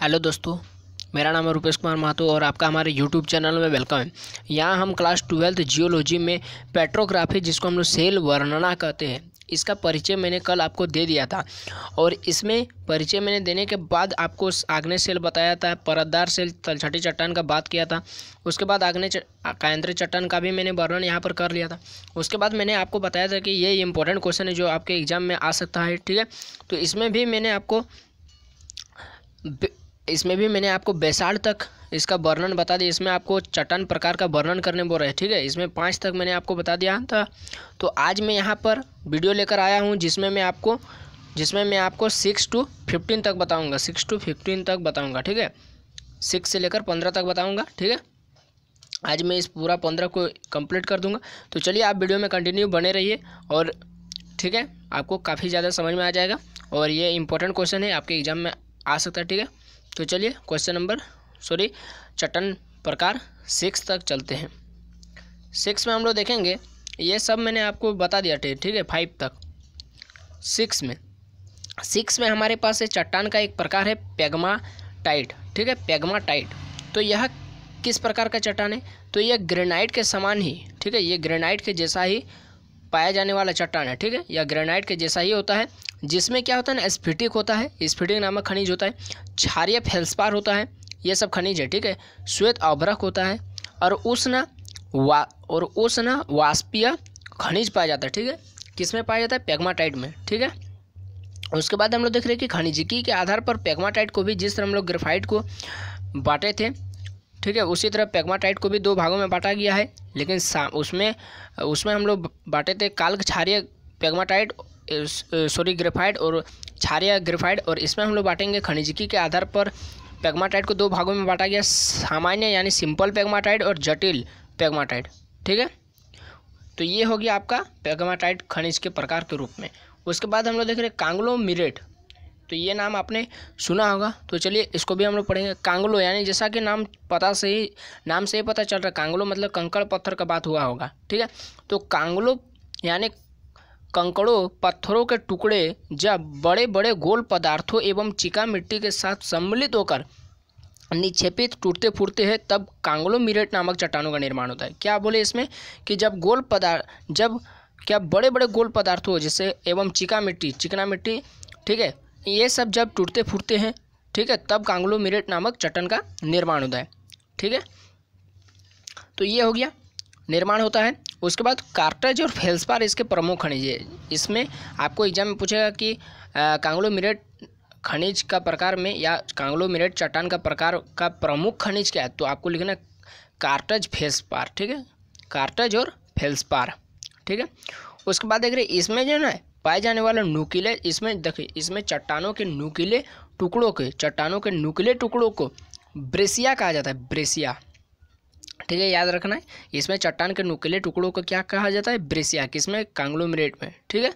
hello दोस्तों मेरा नाम है रुपेश कुमार महतो और आपका हमारे यूट्यूब चैनल में वेलकम है यहाँ हम क्लास ट्वेल्थ जियोलॉजी में पेट्रोग्राफी जिसको हम लोग सेल वर्णना कहते हैं इसका परिचय मैंने कल आपको दे दिया था और इसमें परिचय मैंने देने के बाद आपको आग्नेय सेल बताया था परतदार सेल तलछटी चट्टान का बात किया था उसके बाद आग्नेय कायंत्र चट्टान का भी मैंने वर्णन यहाँ पर कर लिया था उसके बाद मैंने आपको बताया था कि ये इंपॉर्टेंट क्वेश्चन है जो आपके एग्ज़ाम में आ सकता है ठीक है तो इसमें भी मैंने आपको इसमें भी मैंने आपको बैसाड़ तक इसका वर्णन बता दिया इसमें आपको चटन प्रकार का वर्णन करने बोल रहे हैं ठीक है इसमें पाँच तक मैंने आपको बता दिया था तो आज मैं यहाँ पर वीडियो लेकर आया हूँ जिसमें मैं आपको जिसमें मैं आपको सिक्स टू फिफ्टीन तक बताऊँगा सिक्स टू फिफ्टीन तक बताऊँगा ठीक है सिक्स से लेकर पंद्रह तक बताऊँगा ठीक है आज मैं इस पूरा पंद्रह को कम्प्लीट कर दूँगा तो चलिए आप वीडियो में कंटिन्यू बने रहिए और ठीक है आपको काफ़ी ज़्यादा समझ में आ जाएगा और ये इंपॉर्टेंट क्वेश्चन है आपके एग्ज़ाम में आ सकता है ठीक है तो चलिए क्वेश्चन नंबर सॉरी चटन प्रकार सिक्स तक चलते हैं सिक्स में हम लोग देखेंगे ये सब मैंने आपको बता दिया थे ठीक है फाइव तक सिक्स में सिक्स में हमारे पास है चट्टान का एक प्रकार है पैगमा टाइट ठीक है पैगमा टाइट तो यह किस प्रकार का चट्टान है तो यह ग्रेनाइट के समान ही ठीक है ये ग्रेनाइट के जैसा ही पाया जाने वाला चट्टान है ठीक है यह ग्रेनाइट के जैसा ही होता है जिसमें क्या होता है ना स्फिटिक होता है स्फिटिक नामक खनिज होता है क्षारिय फेल्सपार होता है ये सब खनिज है ठीक है श्वेत अभ्रक होता है और उष्ण वा और उष्ण वाष्पीय खनिज पाया जाता है ठीक है किसमें पाया जाता है पैगमाटाइट में ठीक है उसके बाद हम लोग देख रहे हैं कि खनिजिकी के आधार पर पैगमाटाइट को भी जिस तरह हम लोग ग्रेफाइट को बांटे थे ठीक है उसी तरह पैगमाटाइट को भी दो भागों में बांटा गया है लेकिन उसमें उसमें हम लोग बांटे थे काल क्षारिय पैगमाटाइट सॉरी ग्रेफाइट और क्षारिया ग्रेफाइट और इसमें हम लोग बांटेंगे खनिजकी के आधार पर पैगमाटाइट को दो भागों में बांटा गया सामान्य यानी सिंपल पैगमाटाइड और जटिल पैगमाटाइट ठीक है तो ये हो गया आपका पैगमाटाइड खनिज के प्रकार के रूप में उसके बाद हम लोग देख रहे हैं कांगलो मिरेट तो ये नाम आपने सुना होगा तो चलिए इसको भी हम लोग पढ़ेंगे कांगलो यानी जैसा कि नाम पता से ही नाम से ही पता चल रहा है कांगलो मतलब कंकड़ पत्थर का बात हुआ होगा ठीक है तो कांगलो यानी कंकड़ों पत्थरों के टुकड़े जब बड़े बड़े गोल पदार्थों एवं चिका मिट्टी के साथ सम्मिलित होकर निक्षेपित टूटते फूटते हैं तब मिरेट नामक चट्टानों का निर्माण होता है क्या बोले इसमें कि जब गोल पदार्थ जब क्या बड़े बड़े गोल पदार्थ हो जैसे एवं चिका मिट्टी चिकना मिट्टी ठीक है ये सब जब टूटते फूटते हैं ठीक है तब मिरेट नामक चट्टान का निर्माण होता है ठीक है तो ये हो गया निर्माण होता है उसके बाद कार्टज और फेल्सपार इसके प्रमुख खनिज है इसमें आपको एग्जाम में पूछेगा कि मिरेट खनिज का प्रकार में या मिरेट चट्टान का प्रकार का प्रमुख खनिज क्या है तो आपको लिखना कार्टज फेल्सपार ठीक है कार्टज और फेल्सपार ठीक है उसके बाद देख रहे इसमें जो ना पाए जाने वाले नुकीले इसमें देखिए इसमें चट्टानों के नुकीले टुकड़ों के चट्टानों के नुकीले टुकड़ों को ब्रेसिया कहा जाता है ब्रेसिया ठीक है याद रखना है इसमें चट्टान के नुकेले टुकड़ों को क्या कहा जाता है ब्रेसिया किसमें कांग्लोमरेट में ठीक है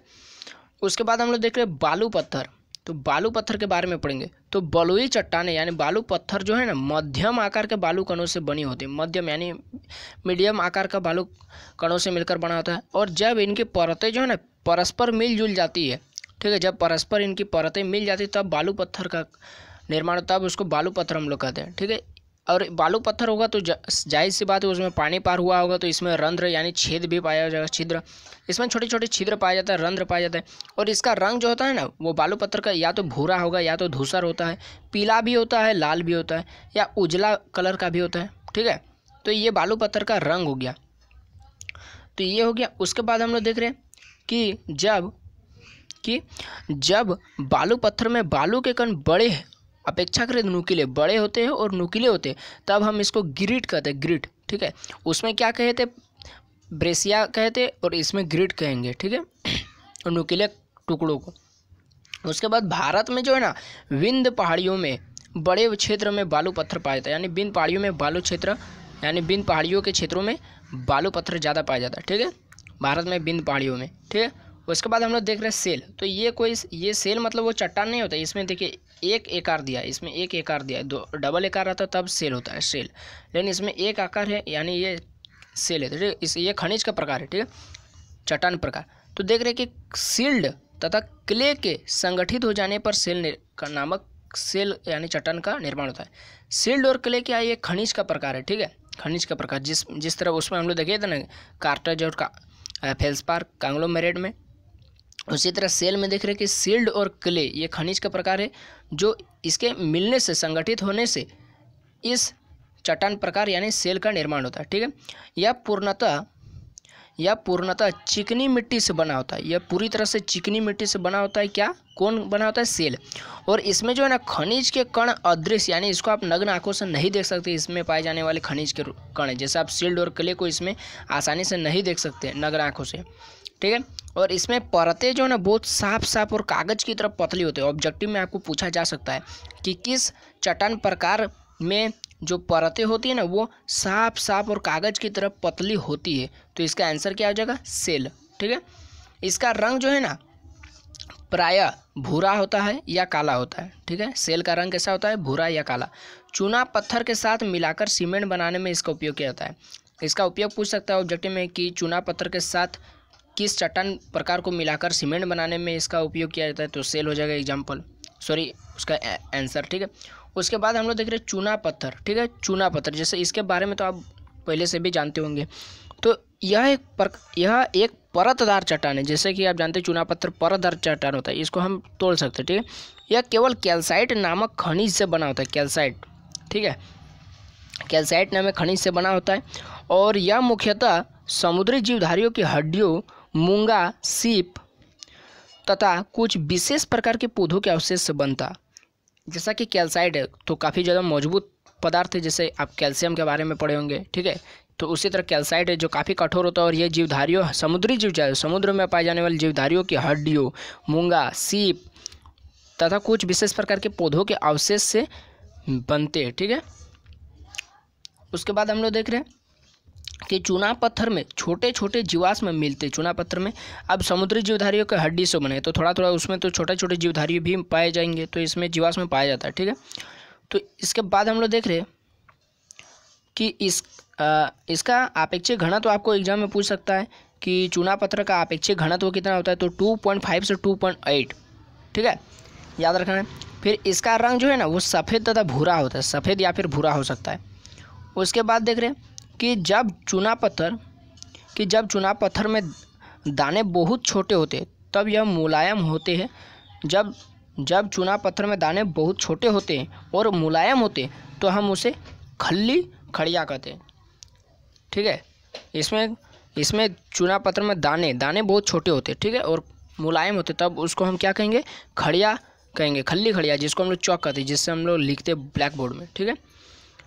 उसके बाद हम लोग देख रहे हैं बालू पत्थर तो बालू पत्थर के बारे में पढ़ेंगे तो बलुई चट्टाने यानी बालू पत्थर जो है ना मध्यम आकार के बालू कणों से बनी होती है मध्यम यानी मीडियम आकार का बालू कणों से मिलकर बना होता है और जब इनकी परतें जो है ना परस्पर मिलजुल जाती है ठीक है जब परस्पर इनकी परतें मिल जाती है तब बालू पत्थर का निर्माण होता है उसको बालू पत्थर हम लोग कहते हैं ठीक है और बालू पत्थर होगा तो जाहिर सी बात है उसमें पानी पार हुआ होगा तो इसमें रंध्र यानी छेद भी पाया जाएगा छिद्र इसमें छोटे छोटे छिद्र पाया जाता है रंध्र पाया जाता है और इसका रंग जो होता है ना वो बालू पत्थर का या तो भूरा होगा या तो धूसर होता है पीला भी होता है लाल भी होता है या उजला कलर का भी होता है ठीक है तो ये बालू पत्थर का रंग हो गया तो ये हो गया उसके बाद हम लोग देख रहे हैं कि जब कि जब बालू पत्थर में बालू के कण बड़े अपेक्षाकृत नुकीले बड़े होते हैं और नुकीले होते हैं तब हम इसको ग्रिट कहते हैं ग्रिट ठीक है उसमें क्या कहते ब्रेसिया कहते और इसमें ग्रिट कहेंगे ठीक है और नुकीले टुकड़ों को उसके बाद भारत में जो है ना विंध्य पहाड़ियों में बड़े क्षेत्र में बालू पत्थर पाया जाता है यानी बिन पहाड़ियों में बालू क्षेत्र यानी बिन पहाड़ियों के क्षेत्रों में बालू पत्थर ज़्यादा पाया जाता है ठीक है भारत में बिन पहाड़ियों में ठीक है उसके बाद हम लोग देख रहे हैं सेल तो ये कोई ये सेल मतलब वो चट्टान नहीं होता इसमें देखिए एक एक आकार दिया इसमें एक एक आकार दिया दो डबल एक आकार आता तब सेल होता है सेल लेकिन इसमें एक आकार है यानी ये सेल है तो ठीक इस ये खनिज का प्रकार है ठीक है चट्टान प्रकार तो देख रहे हैं कि सील्ड तथा क्ले के संगठित हो जाने पर सेल का नामक सेल यानी चट्टान का निर्माण होता है सील्ड और क्ले क्या ये खनिज का प्रकार है ठीक है खनिज का प्रकार जिस जिस तरह उसमें हम लोग देखे थे ना कार्टेज और का फेल्सपार्क कांगलो मेरेड में उसी तरह सेल में देख रहे हैं कि सील्ड और क्ले ये खनिज का प्रकार है जो इसके मिलने से संगठित होने से इस चट्टान प्रकार यानी सेल का निर्माण होता है ठीक है यह पूर्णतः यह पूर्णतः चिकनी मिट्टी से बना होता है यह पूरी तरह से चिकनी मिट्टी से बना होता है क्या कौन बना होता है सेल और इसमें जो है ना खनिज के कण अदृश्य यानी इसको आप नग्न आंखों से नहीं देख सकते इसमें पाए जाने वाले खनिज के कण जैसे आप सील्ड और क्ले को इसमें आसानी से नहीं देख सकते नग्न आंखों से ठीक है और इसमें परतें जो है ना बहुत साफ साफ और कागज़ की तरफ पतली होती है ऑब्जेक्टिव में आपको पूछा जा सकता है कि किस चट्टान प्रकार में जो परतें होती है ना वो साफ साफ और कागज़ की तरफ पतली होती है तो इसका आंसर क्या हो जाएगा सेल ठीक है इसका रंग जो है ना प्राय भूरा होता है या काला होता है ठीक है सेल का रंग कैसा होता है भूरा या काला चूना पत्थर के साथ मिलाकर सीमेंट बनाने में इसका उपयोग किया जाता है इसका उपयोग पूछ सकता है ऑब्जेक्टिव में कि चूना पत्थर के साथ किस चट्टान प्रकार को मिलाकर सीमेंट बनाने में इसका उपयोग किया जाता है तो सेल हो जाएगा एग्जाम्पल सॉरी उसका आंसर ठीक है उसके बाद हम लोग देख रहे हैं चूना पत्थर ठीक है चूना पत्थर जैसे इसके बारे में तो आप पहले से भी जानते होंगे तो यह एक पर यह एक परतदार चट्टान है जैसे कि आप जानते हैं चूना पत्थर परतदार चट्टान होता है इसको हम तोड़ सकते हैं ठीक है यह केवल कैल्साइट नामक खनिज से बना होता है कैल्साइट ठीक है कैल्साइट नामक खनिज से बना होता है और यह मुख्यतः समुद्री जीवधारियों की हड्डियों मूंगा सीप तथा कुछ विशेष प्रकार के पौधों के अवशेष से बनता जैसा कि कैल्साइड है तो काफ़ी ज़्यादा मजबूत पदार्थ है जैसे आप कैल्शियम के बारे में पढ़े होंगे ठीक है तो उसी तरह कैल्साइड है जो काफ़ी कठोर होता है और ये जीवधारियों समुद्री जीव समुद्र में पाए जाने वाले जीवधारियों की हड्डियों मूंगा सीप तथा कुछ विशेष प्रकार के पौधों के अवशेष से बनते हैं ठीक है उसके बाद हम लोग देख रहे हैं कि चूना पत्थर में छोटे छोटे जीवाश्म मिलते चूना पत्थर में अब समुद्री जीवधारियों के हड्डी से बने तो थोड़ा थोड़ा उसमें तो छोटे छोटे जीवधारी भी पाए जाएंगे तो इसमें जीवाश्म पाया जाता है ठीक है तो इसके बाद हम लोग देख रहे कि इस आ, इसका अपेक्षित घनत्व तो आपको एग्जाम में पूछ सकता है कि चूना पत्थर का अपेक्षित घनत्व तो कितना होता है तो टू पॉइंट फाइव से टू पॉइंट एट ठीक है याद रखना है फिर इसका रंग जो है ना वो सफ़ेद तथा भूरा होता है सफ़ेद या फिर भूरा हो सकता है उसके बाद देख रहे हैं कि जब चूना पत्थर कि जब चूना पत्थर में दाने बहुत छोटे होते तब यह मुलायम होते हैं जब जब चूना पत्थर में दाने बहुत छोटे होते हैं और मुलायम होते तो हम उसे खल्ली खड़िया कहते हैं ठीक है इसमें इसमें चूना पत्थर में दाने दाने बहुत छोटे होते ठीक है और मुलायम होते तब उसको हम क्या कहेंगे खड़िया कहेंगे खल्ली खड़िया जिसको हम लोग चौक कहते हैं जिससे हम लोग लिखते ब्लैक बोर्ड में ठीक है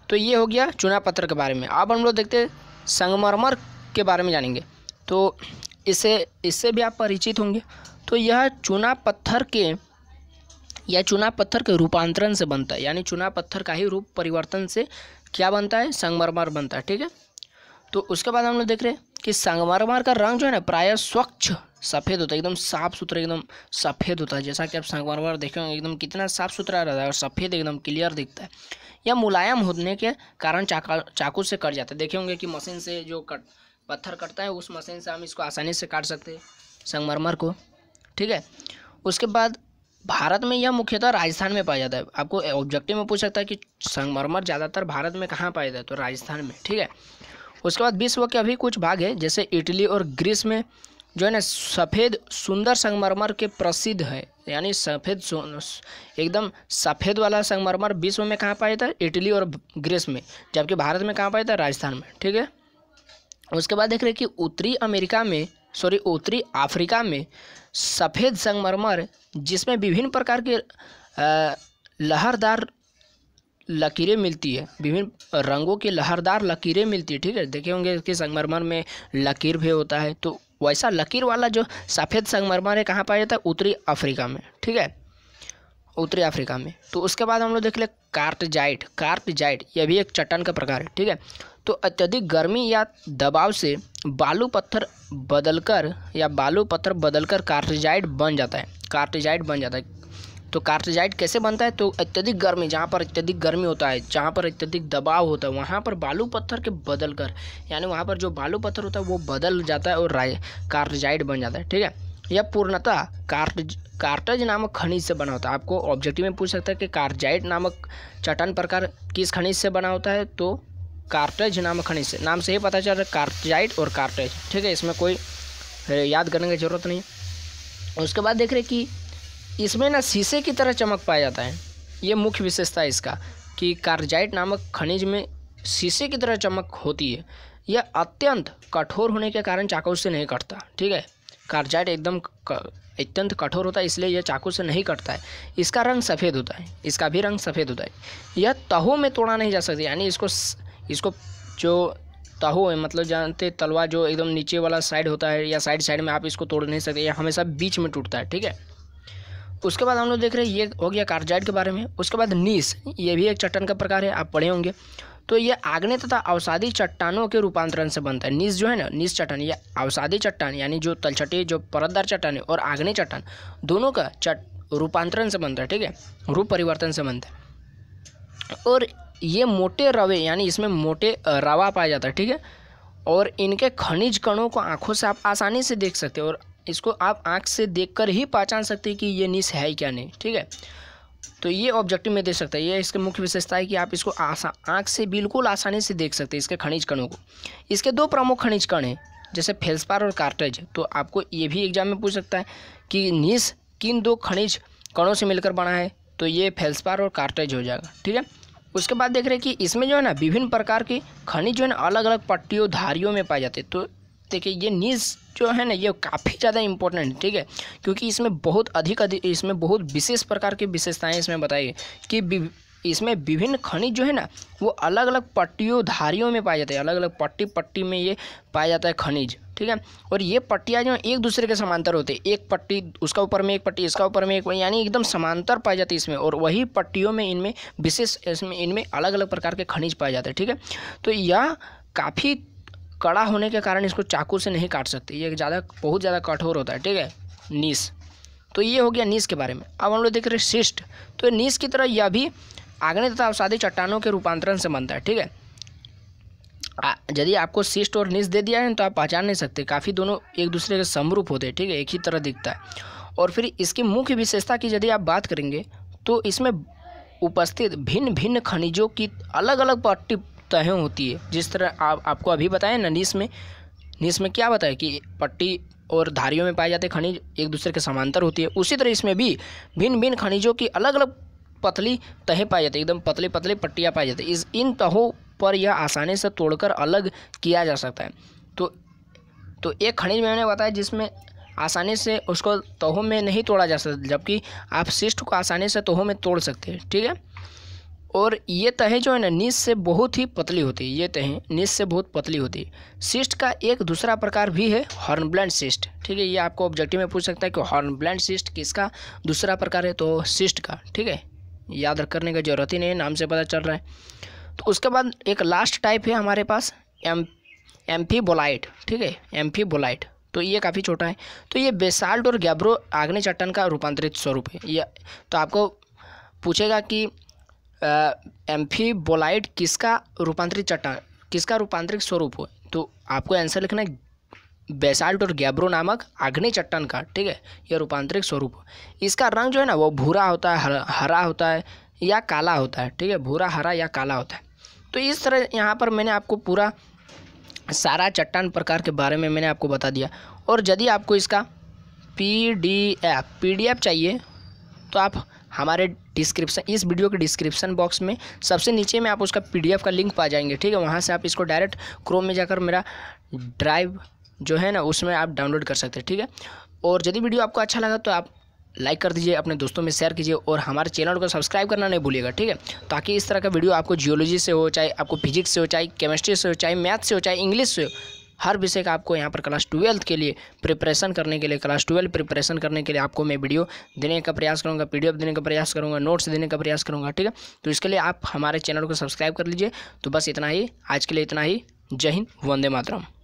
तो ये हो गया चुना पत्र के बारे में अब हम लोग देखते हैं संगमरमर के बारे में जानेंगे तो इसे इससे भी आप परिचित होंगे तो यह चुना पत्थर के यह चुना पत्थर के रूपांतरण से बनता है यानी चुना पत्थर का ही रूप परिवर्तन से क्या बनता है संगमरमर बनता है ठीक है तो उसके बाद हम लोग देख रहे हैं कि संगमरमर का रंग जो है ना प्रायः स्वच्छ सफ़ेद होता है एकदम साफ़ सुथरा एकदम सफ़ेद होता है जैसा कि आप संगमरमर देखेंगे एकदम कितना साफ़ सुथरा रहता है और सफ़ेद एकदम क्लियर दिखता है या मुलायम होने के कारण चाका चाकू से कट जाता है देखे होंगे कि मशीन से जो कट पत्थर कटता है उस मशीन से हम इसको आसानी से काट सकते हैं संगमरमर को ठीक है उसके बाद भारत में यह मुख्यतः राजस्थान में पाया जाता है आपको ऑब्जेक्टिव में पूछ सकता है कि संगमरमर ज़्यादातर भारत में कहाँ पाया जाता है तो राजस्थान में ठीक है उसके बाद विश्व के अभी कुछ भाग है जैसे इटली और ग्रीस में जो है ना सफ़ेद सुंदर संगमरमर के प्रसिद्ध है यानी सफ़ेद एकदम सफ़ेद वाला संगमरमर विश्व में कहाँ पाया था इटली और ग्रीस में जबकि भारत में कहाँ पाया था राजस्थान में ठीक है उसके बाद देख रहे कि उत्तरी अमेरिका में सॉरी उत्तरी अफ्रीका में सफ़ेद संगमरमर जिसमें विभिन्न प्रकार के लहरदार लकीरें मिलती है विभिन्न रंगों की लहरदार लकीरें मिलती है ठीक है देखे होंगे कि संगमरमर में लकीर भी होता है तो वैसा लकीर वाला जो सफ़ेद संगमरमर है कहाँ पाया जाता है उत्तरी अफ्रीका में ठीक है उत्तरी अफ्रीका में तो उसके बाद हम लोग देख ले कार्टजाइट कार्टजाइट यह भी एक चट्टान का प्रकार है ठीक है तो अत्यधिक गर्मी या दबाव से बालू पत्थर बदलकर या बालू पत्थर बदलकर कार्टजाइट बन जाता है कार्टजाइट बन जाता है तो कार्टिजाइट कैसे बनता है तो अत्यधिक गर्मी जहाँ पर अत्यधिक गर्मी होता है जहाँ पर अत्यधिक दबाव होता है वहाँ पर बालू पत्थर के बदल कर यानी वहाँ पर जो बालू पत्थर होता है वो बदल जाता है और कार्टजाइट बन जाता है ठीक है यह पूर्णतः कार्ट कार्टज नामक खनिज से बना होता है आपको ऑब्जेक्टिव में पूछ सकता है कि कार्जाइट नामक चटन प्रकार किस खनिज से बना होता है तो कार्टज नामक खनिज से नाम से ही पता चल रहा है कार्टजाइट और कार्टज ठीक है इसमें कोई याद करने की ज़रूरत नहीं है उसके बाद देख रहे कि इसमें ना शीशे की तरह चमक पाया जाता है ये मुख्य विशेषता है इसका कि कार्जाइट नामक खनिज में शीशे की तरह चमक होती है यह अत्यंत कठोर होने के कारण चाकू से नहीं कटता ठीक है कार्जाइट एकदम अत्यंत कठोर होता है इसलिए यह चाकू से नहीं कटता है इसका रंग सफ़ेद होता है इसका भी रंग सफ़ेद होता है यह तहों में तोड़ा नहीं जा सकता यानी इसको इसको जो तहो है मतलब जानते तलवा जो एकदम नीचे वाला साइड होता है या साइड साइड में आप इसको तोड़ नहीं सकते यह हमेशा बीच में टूटता है ठीक है उसके बाद हम लोग देख रहे हैं ये हो गया कार्जाइड के बारे में उसके बाद नीस ये भी एक चट्टान का प्रकार है आप पढ़े होंगे तो ये आग्ने तथा अवसादी चट्टानों के रूपांतरण से बनता है नीस जो है ना नीस चट्टान ये अवसादी चट्टान यानी जो तलछटी जो परतदार चट्टान है और आग्ने चट्टान दोनों का चट रूपांतरण से बनता है ठीक है रूप परिवर्तन से बनता है और ये मोटे रवे यानी इसमें मोटे रवा पाया जाता है ठीक है और इनके खनिज कणों को आंखों से आप आसानी से देख सकते हैं और इसको आप आँख से देख ही पहचान सकते हैं कि ये निस है क्या नहीं ठीक है तो ये ऑब्जेक्टिव में देख सकता है ये इसके मुख्य विशेषता है कि आप इसको आसा आँख से बिल्कुल आसानी से देख सकते हैं इसके खनिज कणों को इसके दो प्रमुख खनिज कण हैं जैसे फेल्सपार और कार्टेज तो आपको ये भी एग्जाम में पूछ सकता है कि निस किन दो खनिज कणों से मिलकर बना है तो ये फेल्सपार और कार्टेज हो जाएगा ठीक है उसके बाद देख रहे हैं कि इसमें जो है ना विभिन्न प्रकार के खनिज जो है ना अलग अलग पट्टियों धारियों में पाए जाते तो देखिए ये न्यूज़ जो है ना ये काफ़ी ज़्यादा इंपॉर्टेंट ठीक है क्योंकि इसमें बहुत अधिक अधिक इसमें बहुत विशेष प्रकार की विशेषताएँ इसमें बताई कि इसमें विभिन्न खनिज जो है ना वो अलग अलग पट्टियों धारियों में पाए जाते हैं अलग अलग पट्टी पट्टी में ये पाया जाता है खनिज ठीक है और ये पट्टियाँ जो एक दूसरे के समांतर होते हैं एक पट्टी उसका ऊपर में एक पट्टी इसका ऊपर में एक यानी एकदम समांतर पाई जाती है इसमें और वही पट्टियों में इनमें विशेष इसमें इनमें अलग अलग प्रकार के खनिज पाए जाते हैं ठीक है तो यह काफ़ी कड़ा होने के कारण इसको चाकू से नहीं काट सकते ये ज़्यादा बहुत ज़्यादा कठोर होता है ठीक है नीस तो ये हो गया नीस के बारे में अब हम लोग देख रहे हैं शिष्ट तो नीस की तरह यह भी आग्ने तथा अवसादी चट्टानों के रूपांतरण से बनता है ठीक है यदि आपको शिष्ट और निस दे दिया है तो आप पहचान नहीं सकते काफ़ी दोनों एक दूसरे के समरूप होते हैं ठीक है एक ही तरह दिखता है और फिर इसकी मुख्य विशेषता की यदि आप बात करेंगे तो इसमें उपस्थित भिन्न भिन्न खनिजों की अलग अलग पट्टी सतहें होती है जिस तरह आप आपको अभी बताया ना नीस में नीस में क्या बताया कि पट्टी और धारियों में पाए जाते खनिज एक दूसरे के समांतर होती है उसी तरह इसमें भी भिन्न भिन्न खनिजों की अलग अलग पतली तहें पाई जाती एकदम पतले पतले पट्टियाँ पाई जाती इस इन तहों पर यह आसानी से तोड़कर अलग किया जा सकता है तो तो एक खनिज मैंने बताया जिसमें आसानी से उसको तहों में नहीं तोड़ा जा सकता जबकि आप शिष्ट को आसानी से तहों में तोड़ सकते हैं ठीक है और ये तहें जो है ना नीच से बहुत ही पतली होती है ये तहें नीच से बहुत पतली होती है सिस्ट का एक दूसरा प्रकार भी है हॉर्नब्लैंड सिस्ट ठीक है ये आपको ऑब्जेक्टिव में पूछ सकता है कि हॉर्नब्लैंड सिस्ट किसका दूसरा प्रकार है तो सिस्ट का ठीक है याद करने की जरूरत ही नहीं नाम से पता चल रहा है तो उसके बाद एक लास्ट टाइप है हमारे पास एम बोलाइट ठीक है बोलाइट तो ये काफ़ी छोटा है तो ये बेसाल्ट और गैब्रो आग्नि चट्टान का रूपांतरित स्वरूप है ये तो आपको पूछेगा कि बोलाइट किसका रूपांतरित चट्टान किसका रूपांतरित स्वरूप हो तो आपको आंसर लिखना है बेसाल्ट और गैब्रो नामक आग्नि चट्टान का ठीक है यह रूपांतरिक स्वरूप इसका रंग जो है ना वो भूरा होता है हर, हरा होता है या काला होता है ठीक है भूरा हरा या काला होता है तो इस तरह यहाँ पर मैंने आपको पूरा सारा चट्टान प्रकार के बारे में मैंने आपको बता दिया और यदि आपको इसका P D F P D F चाहिए तो आप हमारे डिस्क्रिप्शन इस वीडियो के डिस्क्रिप्शन बॉक्स में सबसे नीचे में आप उसका पीडीएफ का लिंक पा जाएंगे ठीक है वहाँ से आप इसको डायरेक्ट क्रोम में जाकर मेरा ड्राइव जो है ना उसमें आप डाउनलोड कर सकते हैं ठीक है और यदि वीडियो आपको अच्छा लगा तो आप लाइक कर दीजिए अपने दोस्तों में शेयर कीजिए और हमारे चैनल को सब्सक्राइब करना नहीं भूलिएगा ठीक है ताकि इस तरह का वीडियो आपको जियोलॉजी से हो चाहे आपको फिजिक्स से हो चाहे केमिस्ट्री से हो चाहे मैथ से हो चाहे इंग्लिश से हो हर विषय का आपको यहाँ पर क्लास ट्वेल्थ के लिए प्रिपरेशन करने के लिए क्लास ट्वेल्व प्रिपरेशन करने के लिए आपको मैं वीडियो देने का प्रयास करूँगा पी देने का प्रयास करूँगा नोट्स देने का प्रयास करूँगा ठीक है तो इसके लिए आप हमारे चैनल को सब्सक्राइब कर लीजिए तो बस इतना ही आज के लिए इतना ही जय हिंद वंदे मातरम